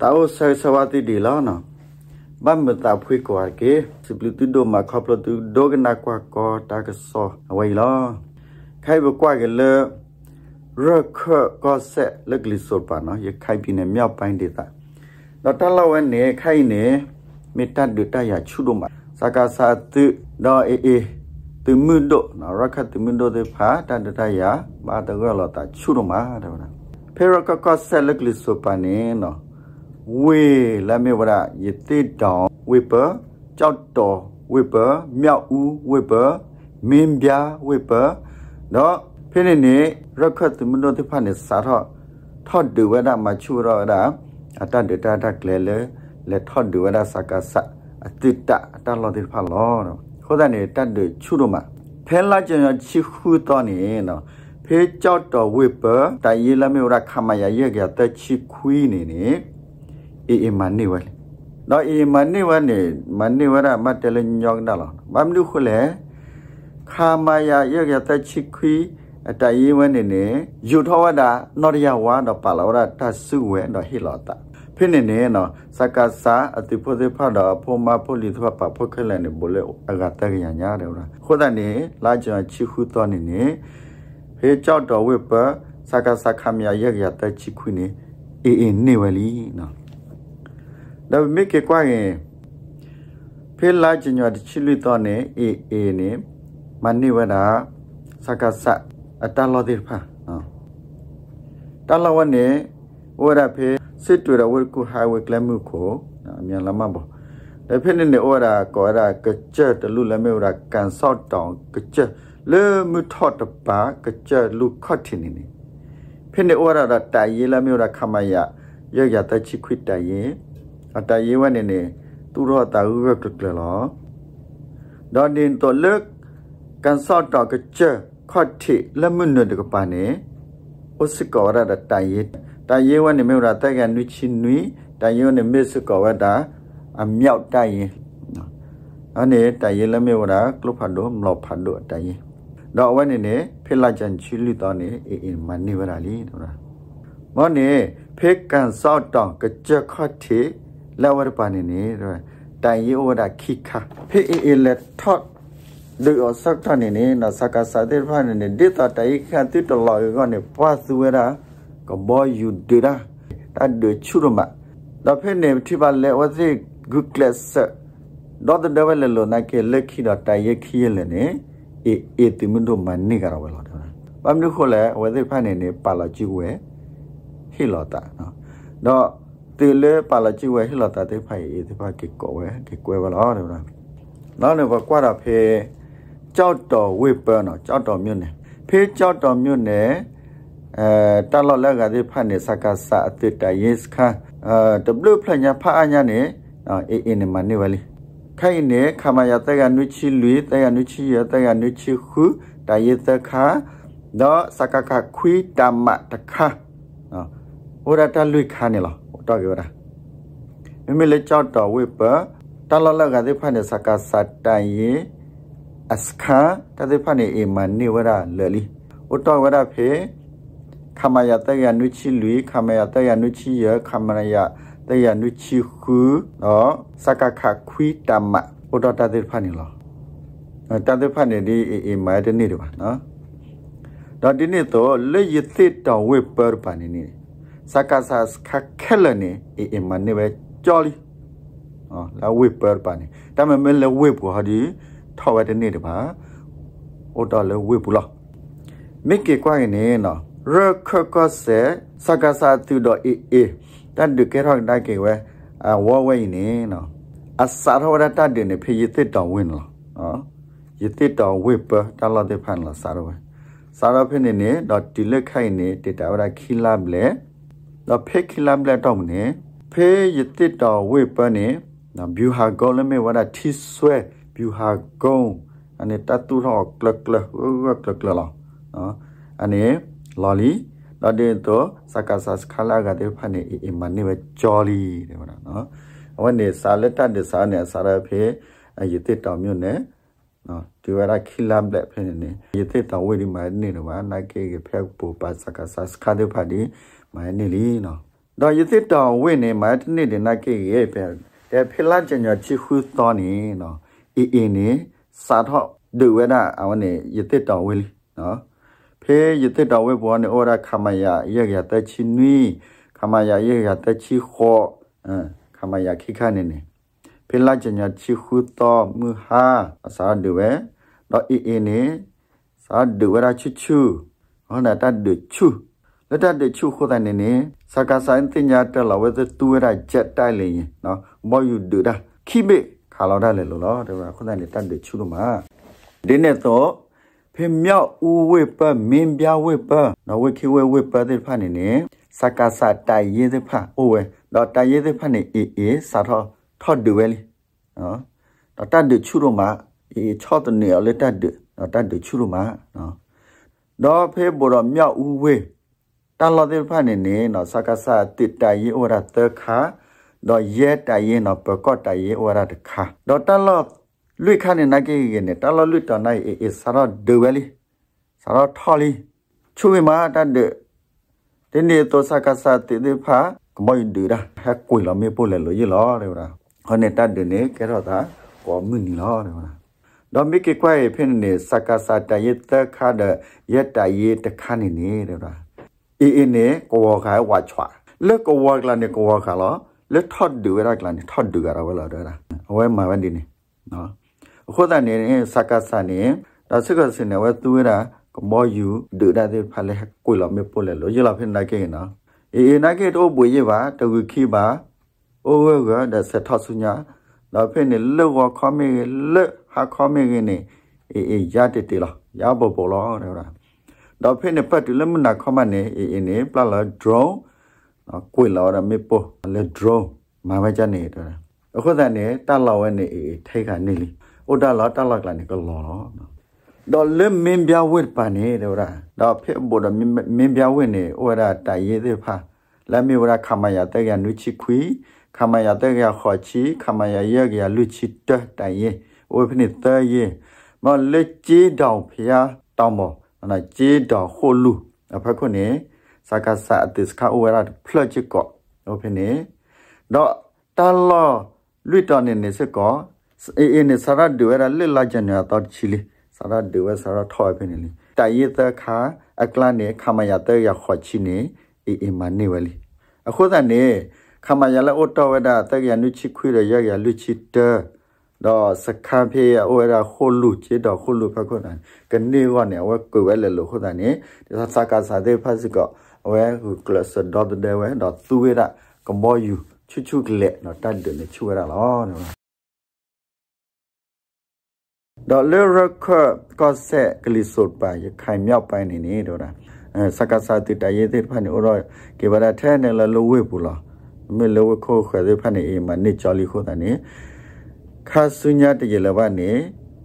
တာအိုဆယ်ဆဝတိဒီလာနာဘမ်မတာဖွေးကွာကေစပလူတူဒိုမာခပလတူဒိုဂနာကွာကောတာကဆောအဝိုင်လာခိုင်ဘကွာကလေရခကောဆက်လက်ကလီဆောပါနော်ရခိုင်ပြည်နယ်မြောက်ပိုင်းဒေသဒေါက်တာလဝဲနေခိုင်နေမေတ္တာဒတရချုဒိုမာစကာစာတုဒေါ်အေအေတမှုဒိုနော်ရခတမှုဒိုတေဖာတန်တတရဘာတကောလတာချုဒိုမာတဲ့ဗျာဖေရခကောဆက်လက်ကလီဆောပါနေနော်ဝေလမေဝရယတိတောင်ဝေပကြောက်တော်ဝေပမြောက်ဦးဝေပမင်းပြားဝေပနော်ဖိနေနေရခတ်သမနတဖာနေစာထထတ်ဒဝဒမချူရရအတဒတာတကလေလေလက်ထတ်ဒဝဒစကဆအတိတအတလောတိဖာလောနော်ခေါ်တဲ့နေတတ်ဒချူရမဖဲလာကြံချီခုတော်နေနော်ဖေကြောက်တော်ဝေပတိုင်ရလမေဝရခမရရဲ့ကတချီခွီးနေနေ iimaniwal no iimaniwal ni maniwara matel nyong dalo mamdu khule khamaya yogya ta chikhui ta yiwan ni ne yu thawada noriya wa no palawara ta suwe no hilota ဖြစ်နေနေနော်စကစာအတိဖို့သေးဖတ်တော့ဖုံမဖို့လီသွားပါဖို့ခက်လည်းနေဘလို့အကတက်ရညာတယ်ဟုတ်လားခုတနေလာကြချီခုသွားနေနေ ဖေးကြောက်တော်ဝိပစကစာခမရရက်ရတက်ချီခုနေအေးအေးနေဝလီနော်ဒါပေမဲ့ကကွာရင်ဖေလာချင်ရတချီလွတ်တော့နေအေအေနေမနိဝဒစကဆအတလောဒီဖာတလဝနေဝရဖေစစ်တူရဝကုဟိုင်ဝေကလမှုကိုအမြန်လမဘောဒါဖေနေနေဝရကောရကကြက်တလူလမေဝရကန်ဆော့တောင်ကကြက်လေမှုထော့တပါကကြက်လူခတ်တင်နေဖေနေဝရတာတယေလမေဝရခမယရရတချီခွတ်တယေအတယေဝနေနေသူရောတာဥရကကလောဒေါ်ဒင်တော်လက်ကန်ဆော့တော့ကချေခတ်တိလမွန်းနတကပါနေဥစကောရဒတယေတယေဝနေမေရာတက်ကနွချင်းနွီတယေဝနေမေစကောဝတာအမြောက်တိုက်ရင်အနေတယေလမေဝရာကလုဖတ်တို့မလောဖတ်တို့တယေတော့ဝနေနေဖိလာချန်ချီလူတော်နေအေးအေးမနေဝရာလီတို့လားမောနေဖေကန်ဆော့တော့ကကြက်ခတ်တိလာဝရပနိနေတိုင်ယောဒခိခဖေအေအေလက်ထော့ဒေအစတ်တနိနေနစကာစဒေဖာနိနေဒေတာတိုင်ခတိတလောယောနိပါသဝရာကဘောယူဒေရာတတ်ဒေချူရမဒါဖေနေတိပါလေဝသိဂုကလစဒေါ်ဒဒဝလလနာကေလက်ခိဒတိုင်ယခိယလနေအေအေတိမတို့မနိကရဝလောဒါပမ်နုခိုလေဝသိဖာနိနေပါလာကြည့်ဝဲဟီလောတာနော်တော့တေလေပါလာချီဝဲဟီလာတာတေဖိုင်အေတေဖာကေကောဝဲကေကွဲပါလားနော်နောက်နေဘကွာတာဖေကြောက်တော်ဝေပန်းတော့ကြောက်တော်မြို့နယ်ဖေကြောက်တော်မြို့နယ်အဲတလော်လက်ကတိဖတ်နေစကားစအတိတယေစခအဲဒဘလဖလညာဖအညာနေအေအေနေမနေဝလီခိုင်နေခမယတကနုချီလွေတကနုချီရတကနုချီခုတယေတခါတော့စကခခွီတမတခါဟောရတလွေခါနေလားတော့ပြောတာမိမိလက်ကြောက်တော်ဝိပတလလကတိဖန်စကစတန်ယေအစခာတတိဖန်အေမနိဝရလလီဥတော်ဝရဖေခမယတယနုချီလူခမယတယနုချီယခမရယတယနုချီခုနော်စကခခွီတမဥတော်တတိဖန်လောတတိဖန်ဒီအေမတနေ့တပါနော်တော့ဒီနေ့တော့လက်ရစ်တော်ဝိပပန်နေနေ sakasas kakhelane e e manne ba jolly อ๋อแล้วเว็บเปิดป่ะนี่แต่มันไม่แล้วเว็บก็ดีถอดไว้ตรงนี้ดิบ่าโอตอแล้วเว็บปุล่ะมิกเกกว่าเนี่ยเนาะရခကဆေစကစာတူဒအေအေတတ်ဒကေရောင်ဒကေဝဲအဝဝဲနေနော်အစာရောဒတတ်ဒနေဖေရစ်တောင်ဝင်လားနော်ရစ်တောင်ဝေပတလာတဲ့ဖန်လားစာရောစာရောဖိနေနေတော့တိလက်ခိုင်နေတေတာဝရခိလာဘလေလာဖေခိလမ်လက်တော့နေဖေယတိတောဝေပနေနာဘျူဟာဂောလမေဝဒတိဆွဲဘျူဟာဂုံ အနေတတူတော့ကလကလကလကလလာနော်အနေလော်လီတော့တဲ့တော့စကားစခလာကတဲ့ဖနဲ့အေမနေပဲကြော်လီတဲ့ဗလားနော်အဝန်နေစာလက်တတ်တဲ့စာနဲ့စာရဖေယတိတောမြို့နဲ့နော်ဒီဝရခိလမ်လက်ဖနေနေယတိတောဝေဒီမနေတော့နာကေဖေပူပါစကားစခတဲ့ဖဒီမိုင်းနေလီနော်တော့ယသိတောင်ဝိနေမိုင်းတနေ့တင်နိုင်ကေရဲ့ပဲတဲ့ဖိလာကျင်ညာချီခုတော်နေနော်အေးအေးနေစာထော့ဒွေနာအဝနေယသိတောင်ဝိလီနော်ဖေယသိတောင်ဝိဘောနေအော်ရာခမယရေရတချီနွီခမယရေရတချီခောအင်းခမယခိခနေနေဖိလာကျင်ညာချီခုတော်မူဟာအစာဒွေတော့အေးအေးနေစာဒွေရာချူချူဟောနာတတ်ဒွချူလက်တက်တဲ့ချို့ခုတ်တဲ့နေနေစကားဆိုင်တင်ညာတက်လာဝဲသူရချက်တိုက်လေရင်နော်မော်ယူဒူတာခိမေခါလောက်တယ်လို့နော်ဒီမှာခုတ်တဲ့နေတက်တဲ့ချို့လို့မှာဒီနေ့တော့ဖေမြောက်ဦးဝေပမင်းပြဝေပနော်ဝေခိဝေဝေပတဲ့ဖာနေနေစကားစတိုင်ရေးတဲ့ဖာအိုဝဲတော့တိုင်ရေးတဲ့ဖာနေအေးအေးစာထောထော့ဒူဝဲလေနော်တော့တက်တဲ့ချို့လို့မှာအေးချော့တဲ့နေလက်တက်တဲ့တက်တဲ့ချို့လို့မှာနော်တော့ဖေဘော်တော့မြောက်ဦးဝေတန်လော်တိဖာနေနေနော်စကားစာတိတယေဝရတခါတော့ရဲတယေနော်ပကော့တယေဝရတခါတော့တန်လော်လွိခါနေနကေကေနေတန်လော်လွိတနိုင်အေစရဒဝဲလီစရထော်လီချူဝေမာတတ်တဲ့တင်းနေတော့စကားစာတိတိဖာကမိုင်ဒူရာဟက်ကွေလာမေပိုလေလိုယေလောရေရာဟနေတတ်တဲ့နေကဲတော့တာကောမြနီလောရေရာတော့မိကေကွဲဖင်းနေစကားစာတယေတခါတဲ့ရတယေတခါနေနေရေရာအေနေကဝခိုင်ဝါချွာလက်ကဝကလနေကဝခါလောလက်ထတ်ဒူရကလနေထတ်ဒူရဝလာဒရာအဝဲမှာဝန်ဒီနေနော်ခုတ်တန်နေစကဆန်နေဒါစကဆန်နေဝဲသူရကမောယူဒူဒါတဲ့ဖလဲကိုလာမေပိုလဲလောရလာဖိနိုင်ကေနော်အေအေနာကေတော့ဘွေရပါတကူခိပါအိုးဝဲကဒါစထဆုညာတော့ဖိနေလက်ဝခမေလက်ဟာခမေကနေအေအေရတဲ့တေလားရဘဘောလောတဲ့ဟုတ်လားတော့ဖိနေပတ်တူလမနာခမနေအင်းနေပလာလာ drone ကိုလာရမေပိုလေ drone မမကြနေတော့အခုတန်နေတလောက်ဝဲနေအေးထိုက်ခါနေလီဥဒလာတလောက်လာနေကလောတော့တော့လေမင်းပြဝတ်ပါနေတော့ရာတော့ဖေဘောဒမင်းပြဝတ်နေဩရာတရေသေးဖာလာမီဝရာခမရတဲ့ကနုချီခွီခမရတဲ့ကခေါ်ချီခမရရဲ့ကလူချီတတရေဩဖနိတရေမလက်ချီတောင်ဖျားတောင်မော်နာจีดอโฮลูအဖက်ခွနေစကားစအတစ်ခအဝရဖလချစ်ကောဟိုဖနေတော့တလလွိတော်နေနေစကောအေးအေးနေစရဒွေရလလဂျန်ရတော့ချီလီစရဒွေစရထော်ဖနေလီတိုင်ရတခါအကလနေခမရတဲ့ရခေါ်ချီနေအေးအေးမနေဝလီအခုသနေခမရလအတော်ဝဒတဲ့ရနုချီခွေရရရလွချီတဲ့တော့စခံဖေးအိုရာခိုလူချေတော့ခိုလူဖခွနကနေဝနဲ့ဝဲကွယ်လဲလို့ခုတန်နေဒီစကစားတဲ့ဖတ်စကဝဲဟူကလစဒေါ်တဲ့ဝဲတော့သူဝဲတာကမောယူချွချွကလက်တော့တတ်တယ်နဲ့ချွဲရလားနော်တော့လေရခကောဆက်ကလီဆိုပန်ရခိုင်မြောက်ပိုင်းနေနေတော့တာစကစားတဲ့တရေတဲ့ဖတ်နေတော့ကေဘာထဲနဲ့လလိုဝဲပူလားမေလဝဲခိုခဲတဲ့ဖတ်နေအမနေချော်လီခိုတန်နေခါဆုညာတရလဘနေ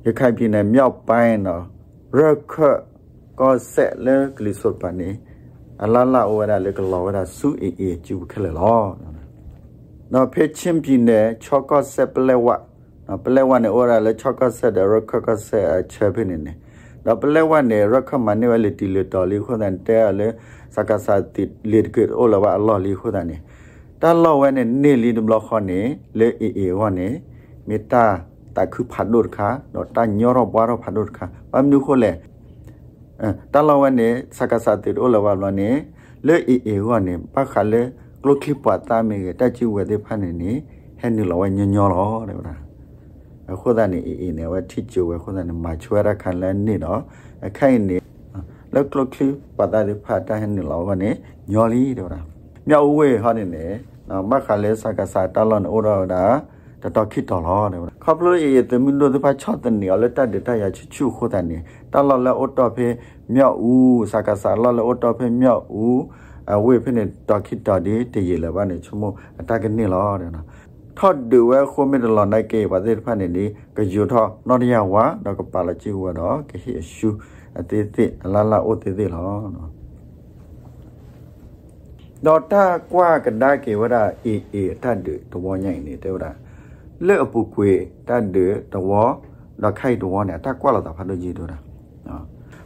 ရခိုင်ပြည်နယ်မြောက်ပိုင်းတော့ရခကောဆက်လကလီစောပနေအလလာဝရလကလောဝရစုအေအေကျူခလလောနော်ဖေချင်းပြည်နယ်ချောကောဆက်ပလက်ဝနော်ပလက်ဝနေဝရလချောကောဆက်တဲ့ရခကောဆက်ချေပနေနေနော်ပလက်ဝနေရခမနေဝလတီလတော်လီခွန်တဲလေစကာစတိလေကေအိုလဝအလောလီခွန်တဲ့တလောဝဲနေနေလီဒဘလခနေလေအေအေဝနေမေတ္တာတာခုဖတ်လို့ခါတော့တာညောရဘွားရဖတ်လို့ခါဘာမလို့ခိုလဲတလဝနဲ့စကားစတဲ့ဩလဝလနဲ့လေအေအေဝနဲ့ပခါလေကလုခိပတာမေတချီဝဲတဲ့ဖန်နေနေဟဲ့နေလောညညောလောတဲ့ဗျာအခုသားနေအေအေနဲ့ဝဲထိချိုဝဲခုသားနေမချွဲရခံလဲနေတော့အခိုင်နေလက်ကလုခိပတာတဲ့ဖတ်တာဟဲ့နေလောကနဲ့ညောလီတဲ့ဗျာမြောက်ဝဲဟောနေနေမခါလေစကားစတလနဲ့ဩရဒါတတော်ခိတော်လောတဲ့ခပ်လို့ရေတမင်းတို့တပါချတ်တဲ့နေအလတတတရချူချူခိုတဲ့နေတလလအော်တော်ဖေမြောက်ဦးစကားစားလလအော်တော်ဖေမြောက်ဦးအဝေးဖေနေတခိတော်ဒီတရေလဘာနေချုံမအတကနေလောတဲ့နော်ထတ်ဒူဝဲခိုမီတလနိုင်ကေပါတဲ့ဖန်နေလေကယူထောနော်တရဝါတော့ကပါလချီဝါတော့ကဟိရှူအသေးသေးအလလအော်သေးသေးလောနော်တော့တာကွာကဒါကေဝရအေအေတတ်တူတဘောညိုင်နေတဲ့ဝရာလေအပူကွေတတ်တယ်တဝလခိုက်တဝနဲ့တကွာလာတာဖတ်လို့ကြည့်တော့တာနော်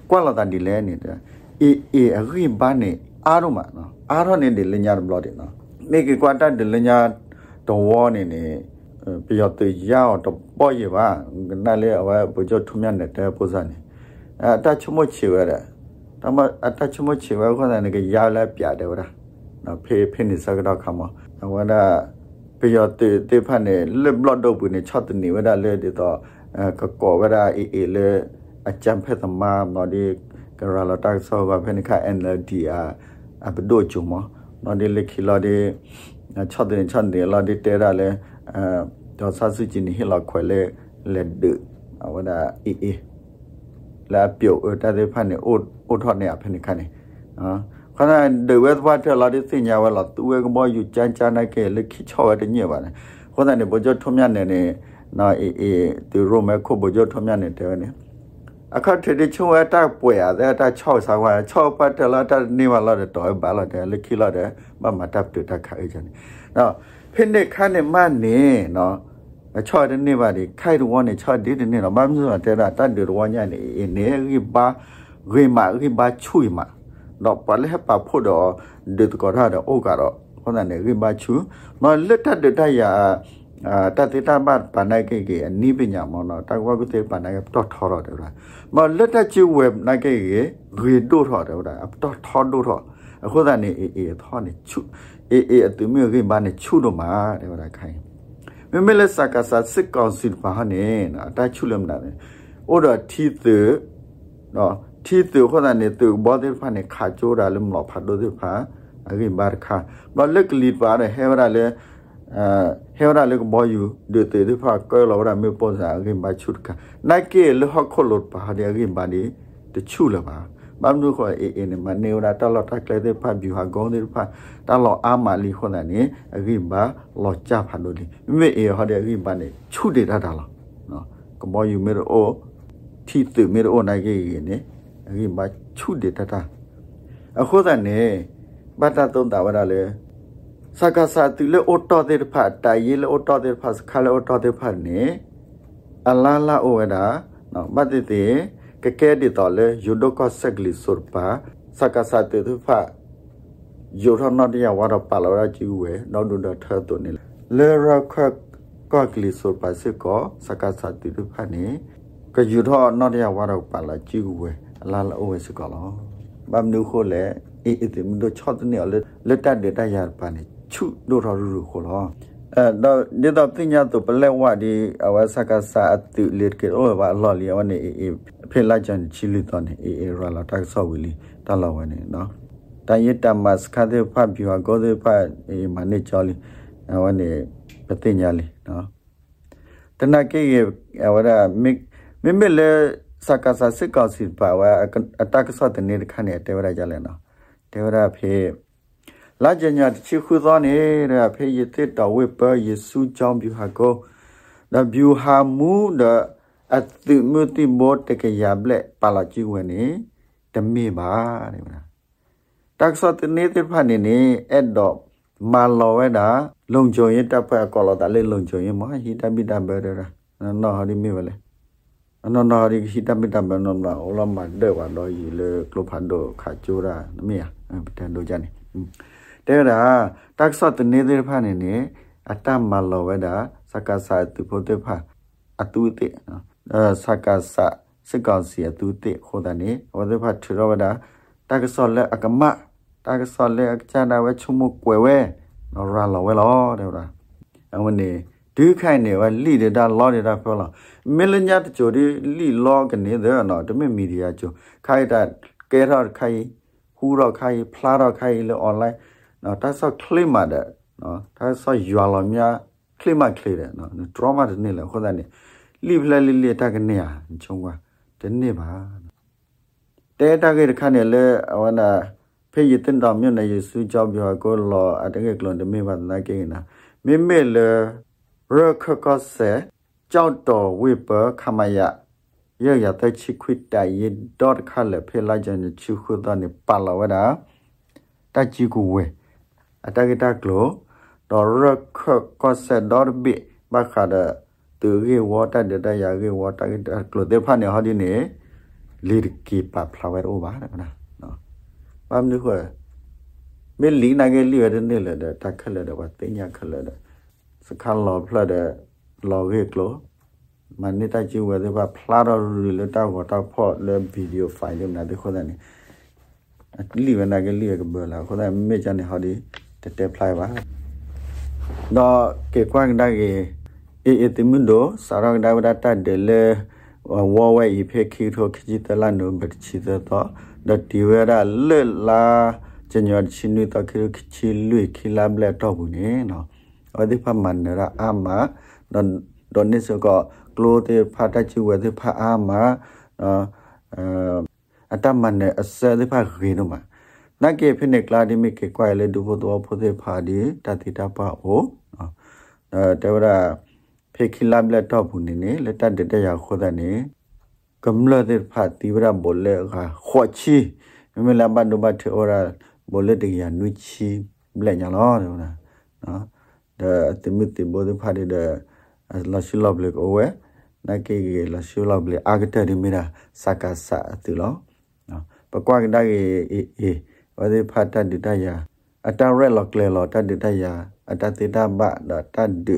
ကွာလာတာဒီလဲနေတဲ့အေအေအရိဘာနဲ့အာရုံမနော်အာရုံနဲ့ဒီလညာဘလော့တယ်နော်မေကကွာတတ်တယ်လညာတဝနေနေပြောတေရအောင်တပေါ့ရပါနားလဲအဝဘုကျော်ထုမြတ်နေတဲ့ပုစံနေအတချမချေဝရတမအတချမချေဝခန္ဓာနေကရလဲပြတယ်ဗလားနော်ဖေဖေနေစကတော့ခမဝနာပေရတေတေဖန်နေလေဘလော့ဒုပ်ပူနေ6တနေဝဒလေတေတော့ကကောဝဒအေအေလေအချမ်ဖက်သမမ်နော်ဒီကရလာတက်ဆောဘာဖန်ခါအန်လဒီအာအပဒိုချုံမနော်ဒီလေခီလာဒီ6တနေ6နေလာဒီတေရလေအဲတော့ဆာစုချင်းဟီလာခွဲလေလက်ဒအဝဒအေအေလာပြုတ်တတေဖန်နေအိုအိုထော့နေအဖန်ခါနေနော်ခဏဒေဝတ်ဘတ်လာဒီစင်ညာဝလာသူဝဲကမောယူချန်ချန်နိုင်ကဲလက်ခိချောတဲ့ညေပါနဲ့ခဏနေဘကြထုံမြနေနေနော်အေးအေးသူရုံးမဲ့ခုဘကြထုံမြနေတယ်နဲ့အခက်ထတဲ့ချိုးအတက်ပွဲရတဲ့တာ6ဆောင်းဝါ6ပတ်တလာတနေမလာတော့ဘာလာတယ်လက်ခိလာတယ်မမတပ်တူတခါအေးချန်နော်ဖိနေခါနေမနေနော်ချော့တဲ့နေ့ပါဒီခိုက်တော်နဲ့ချော့ဒီတဲ့နေ့တော့မမဆိုတာတဲ့တာတတ်တယ်တော်ညနေနေရိပါဂေမာရိပါချွေမာတော့ပလဲပါဖို့တော့ဒီကောရတော့ဩကတော့ခေါနာနေရင်ပါချူမလက်ထက်တတရအာတတိတမတ်ပါနိုင်ကေကေအနိပညာမောနောတကွာကုသေပါနိုင်တော့ထောတော့တယ်လားမလက်တက်ချူဝယ်နိုင်ကေကေရေတို့ထောတယ်လားတော့ထောတို့ထောအခုသာနေအေးအေးထောနေချူအေးအေးအတူမျိုးခင်ပါနေချူတော့မှာတယ်လားခိုင်းမမလက်စကားစစ်ကောင်စီပါနေနော်တချူလမနာတယ်ဩတော့ ठी သနော်ที่ตัวคนนั้นเนี่ยตัวบอดีฟันเนี่ยขาจูราลุมหลอพัดดูสิฟ้าอะไรบาร์ค่ะบอลเล็กลีดฟ้าเนี่ยเฮวราเลยเฮวราเลยก็บออยู่เดือดเตะที่ฟ้าก็เราเราไม่ปนสาอะไรบาชุดค่ะนายเกลือฮอกโคลดป่าเดียอะไรบานี้จะชูเลยบ้าบ้านดูคนเอเอเนี่ยมันเนวราตลอดทักเลยที่ฟ้าบิวฮากงที่ฟ้าตลอดอามาลีคนนั้นเนี่ยอะไรบาหลอดจ้าพัดดูดิไม่เอเขาเดียอะไรบานี้ชูเดือดได้หรอเนาะก็บออยู่ไม่รู้ที่ตื่นไม่รู้นายเกลือเนี่ยရိမချုတေတတာအခေါ်တဲ့နေဘတ်တာတုံးတာဝရလေစကားစာတူလေအော်တော်တဲ့ဖတ်တိုင်ရေလေအော်တော်တဲ့ဖတ်ခါလေအော်တော်တဲ့ဖတ်နေအလားလာအိုဝဒနော်ဘတ်တေတေကကဲဒီတော်လေယူဒိုကဆက်လီဆူပါစကားစာတူဖတ်ယောရနတရားဝါရပါလာရကြည့်ဝဲနောက်တော့ထဲသွနေလေရခက်ကောက်ကလီဆိုပါစစ်ကောစကားစာတူဖတ်နေကယူထောနတရားဝါရပါလာကြည့်ဝဲလာလအိုစုကလောဘမ်နုခိုလေအေးအေးမတို့ချော့တနေလေလက်တက်ဒေတာရပါနေချုတို့တော်ရူခိုလောအဲတော့ဒီတော့ပညာတို့ပလက်ဝဒီအဝဆကဆာအတူလက်ကေအောဘာလော်လီဝနေအေးဖေလာချန်ချီလီတော့နေအေးအေးရလာတက်ဆော့ဝီလီတလာဝနေနော်တန်ရတမစခတဲ့ဖတ်ပြွာကိုတဲ့ဖတ်အေးမနေချော်လီဝနေပတိညာလီနော်တနကေရဝရမိမိမလေစကားစစစ်ကောစီပါဝအတက်ကဆတ်တဲ့ခါနဲ့တေဝရကြလဲနော်တေဝရဖေလာကြညာတချီခုသောနေတဲ့ဖေရစ်တော်ဝေပယေစုကြောင့်ဘျူဟာကိုဒါဘျူဟာမူဒါအတိမတိဘောတကရဘလက်ပါလာကြည့်ဝင်နေတမိပါတဲ့မလားတက်ဆတ်တဲ့နေတဲ့ဖာနေနေအဲ့တော့မာလောဝဲတာလုံချုံရင်တက်ဖက်ကော်လောတာလေလုံချုံရင်မဟိတပိတဘဲရနော်ဟောဒီမိပါလဲนอนริชิตามิตาบนอนว่าโอลมาเดว่าดอยเลกลพันโดขาจูรานเมียปทนโดจานี่แต่ละตักสอดเนเดพานี่นี่อัตมาลเวดาสกสาตุโพเตพาอตุเตเอ่อสกสะစကောင်စီအတူတက်ခေါ်တယ်နိဝဒဖတ်ထရဝဒတာကဆောလဲအကမတာကဆောလဲအချနာဝဲချုံမကွယ်ဝဲနော်ရလာဝဲလောတဲ့ဗျာအဝနေဒုခိုင်နေဝလိဒတာလောဒတာဖောလာမီလညာတချိုဒီလိလောကနေတဲ့နော်တမင်မီဒီယာချိုခိုင်တာကဲတော့ခိုင်ဟူတော့ခိုင်ဖလာတော့ခိုင်လေအွန်လိုင်းနော်တဆော့ကလိမာတဲ့နော်တဆော့ရွာလောများကလိမာကလိတဲ့နော်ဒရမာတနေ့လဲခေါ်တဲ့လိဖလာလိလိတာကနေရချုံကွာတနေ့ပါတဲတာကေတခါနဲ့လဲဝနာဖေးရတင်တော်မြွနဲ့ယေစုကြောင့်ပြောကိုလောအတကေကလွန်တမေပါတနာကေနာမေမေလဲရခကဆေကြောက်တော်ဝိပခမယရရတဲ့ချိခွိတိုင်ဒတ်ခါလေဖေလာဂျန်ချိခုဒနိပါလာဝဒတချိကူဝဲအတကတကလိုတော်ရခကဆေဒတ်ဘိဘခါဒသူရေဝတာဒတရရေဝတာကလိုဒေဖာနေဟာဒီနေလီကီပါဖလာဝဲအိုပါတဲ့နော်ဘာမလို့ခွဲမေလီနာငယ်လီရတဲ့နေလေတက်ခက်လေတဲ့ဘာတင်ညာခက်လေတဲ့စခန်းလောဖလက်တဲ့လောဝေကလောမနိတချီဝဲတဲ့ဘာဖလာရလူလတောက်ကိုတောက်ဖို့လဲဗီဒီယိုဖိုင်လုပ်နေတယ်ခေါ်တယ်နိအကလီဝနာကလီကဘလာခေါ်တယ်မေချန်နေဟာဒီတက်တက်ဖလိုက်ပါတော့ကေကွမ်ဒါကေအေအေတိမွန်ဒိုစာရကဒါဝဒတတ်တယ်လေဝဝဲဤဖေခီထိုခကြီးတလနုဘချီတော့ဒတီဝရလဲလာကျညောချင်းနွေတော့ခီခီလွေခီလာဘလက်တော့ဘူးနိနော်อธิพมันระอามาดอนดอนนี่สก็กลัวเตพาตชิวเตพาอามาเอ่อเอ่ออัตมันเนี่ยอเสติพาขีนุมา นักเก็บเพนิกลาดิมิเกกวายเลยดูพตัวพเตพาดีตาติตาปาโอเอ่อแต่ว่าဖေခိလာဘလက်တော့ဘူးနေနေလက်တက်တက်ရခေါ်တဲ့နေကမ္လတဲ့ဖာတိဗရာဘောလေခါခေါ်ချီမလဘန်ဒဘတ်အော်ရာဘောလေတေရနွချီဘလက်ညာလောနော်နော် the timothy bodi phari the la shilo ble owe na ke ge la shilo ble agata ri mira saka sa tu lo pa kwa ga ge e e bodi phata di ta ya ata re lo kle lo ta di ta ya ata ti ta ba da ta di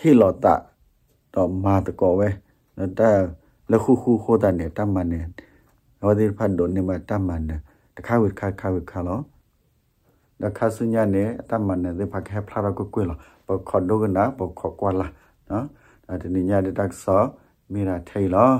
hi lo ta to ma to ko we ta la khu khu kho ta ne ta man ne bodi phat do ne ma ta man ne တခါဝေခါခါဝေခါလောဒါခါဆုညာနေအတမနဲ့ဒီဖခဲဖလာရကိုကွေလပခေါ်ဒုကနာပခေါ်ကွာလာနော်ဒါတနည်းညတဲ့တက်ဆောမိရာထိုင်လော